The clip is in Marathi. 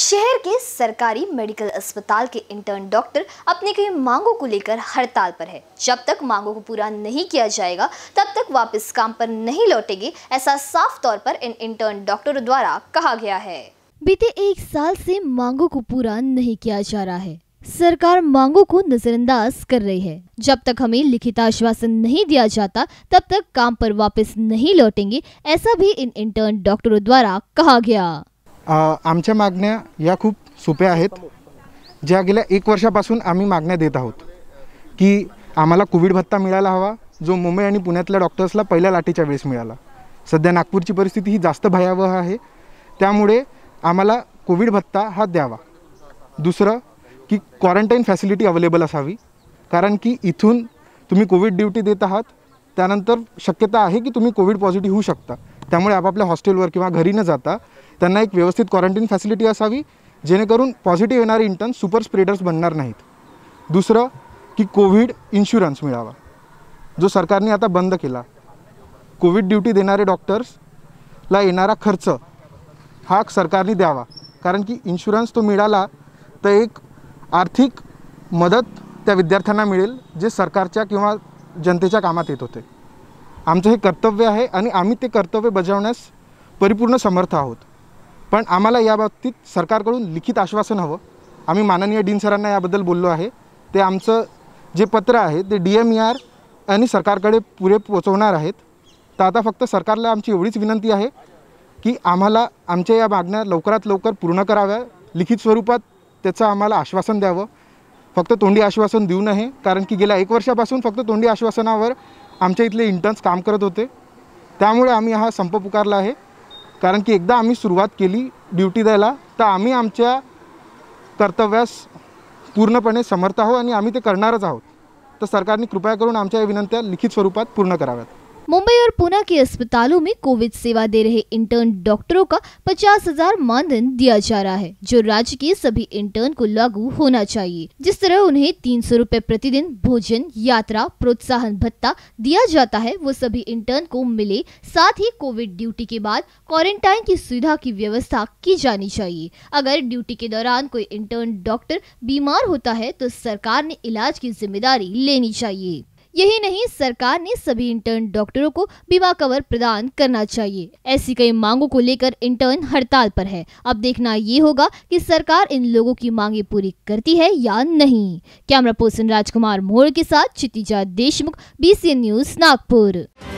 शहर के सरकारी मेडिकल अस्पताल के इंटर्न डॉक्टर अपनी कई मांगों को लेकर हड़ताल पर है जब तक मांगों को पूरा नहीं किया जाएगा तब तक वापस काम पर नहीं लौटेगी ऐसा साफ तौर पर इन इंटर्न डॉक्टरों द्वारा कहा गया है बीते एक साल से मांगों को पूरा नहीं किया जा रहा है सरकार मांगों को नजरअंदाज कर रही है जब तक हमें लिखित आश्वासन नहीं दिया जाता तब तक काम पर वापस नहीं लौटेंगे ऐसा भी इन इंटर्न डॉक्टरों द्वारा कहा गया आमच्या मागण्या या खूप सोप्या आहेत ज्या गेल्या एक वर्षापासून आम्ही मागण्या देत आहोत की आम्हाला कोविड भत्ता मिळायला हवा जो मुंबई आणि पुण्यातल्या डॉक्टर्सला पहिल्या लाटेच्या वेळेस मिळाला सध्या नागपूरची परिस्थिती ही जास्त भयावह आहे त्यामुळे आम्हाला कोविड भत्ता हा द्यावा दुसरं की क्वारंटाईन फॅसिलिटी अवेलेबल असावी कारण की इथून तुम्ही कोविड ड्युटी देत आहात त्यानंतर शक्यता आहे की तुम्ही कोविड पॉझिटिव्ह होऊ शकता त्यामुळे आपापल्या हॉस्टेलवर किंवा घरी न जाता त्यांना एक व्यवस्थित क्वारंटीन फॅसिलिटी असावी जेणेकरून पॉझिटिव्ह येणारे इंटर्न सुपर स्प्रेडर्स बनणार नाहीत दुसरं की कोविड इन्शुरन्स मिळावा जो सरकारने आता बंद केला कोविड ड्युटी देणारे डॉक्टर्सला येणारा खर्च हा सरकारने द्यावा कारण की इन्शुरन्स तो मिळाला तर एक आर्थिक मदत त्या विद्यार्थ्यांना मिळेल जे सरकारच्या किंवा जनतेच्या कामात येत होते आमचं हे कर्तव्य आहे आणि आम्ही ते कर्तव्य बजावण्यास परिपूर्ण समर्थ आहोत पण आम्हाला याबाबतीत सरकारकडून लिखित आश्वासन हवं आम्ही माननीय डीन सरांना याबद्दल बोललो आहे ते आमचं जे पत्र आहे ते डी एम आर आणि सरकारकडे पुरे पोचवणार आहेत तर आता फक्त सरकारला आमची एवढीच विनंती आहे की आम्हाला आमच्या या मागण्या लवकरात लवकर पूर्ण कराव्या लिखित स्वरूपात त्याचं आम्हाला आश्वासन द्यावं फक्त तोंडी आश्वासन देऊ नये कारण की गेल्या एक वर्षापासून फक्त तोंडी आश्वासनावर आमच्या इथले इंटर्न्स काम करत होते त्यामुळे आम्ही हा संप पुकारला आहे कारण की एकदा आम्ही सुरुवात केली ड्युटी द्यायला तर आम्ही आमच्या कर्तव्यास पूर्णपणे समर्थ आहोत आणि आम्ही ते करणारच आहोत तर सरकारने कृपया करून आमच्या या विनंत्या लिखित स्वरूपात पूर्ण कराव्यात मुंबई और पुणे के अस्पतालों में कोविड सेवा दे रहे इंटर्न डॉक्टरों का पचास हजार मानधन दिया जा रहा है जो राज्य के सभी इंटर्न को लागू होना चाहिए जिस तरह उन्हें तीन सौ रूपए प्रतिदिन भोजन यात्रा प्रोत्साहन भत्ता दिया जाता है वो सभी इंटर्न को मिले साथ ही कोविड ड्यूटी के बाद क्वारंटाइन की सुविधा की व्यवस्था की जानी चाहिए अगर ड्यूटी के दौरान कोई इंटर्न डॉक्टर बीमार होता है तो सरकार ने इलाज की जिम्मेदारी लेनी चाहिए यही नहीं सरकार ने सभी इंटर्न डॉक्टरों को बीमा कवर प्रदान करना चाहिए ऐसी कई मांगों को लेकर इंटर्न हड़ताल पर है अब देखना ये होगा कि सरकार इन लोगों की मांगे पूरी करती है या नहीं कैमरा पर्सन राजकुमार मोहर के साथ क्षितिजा देशमुख बी न्यूज नागपुर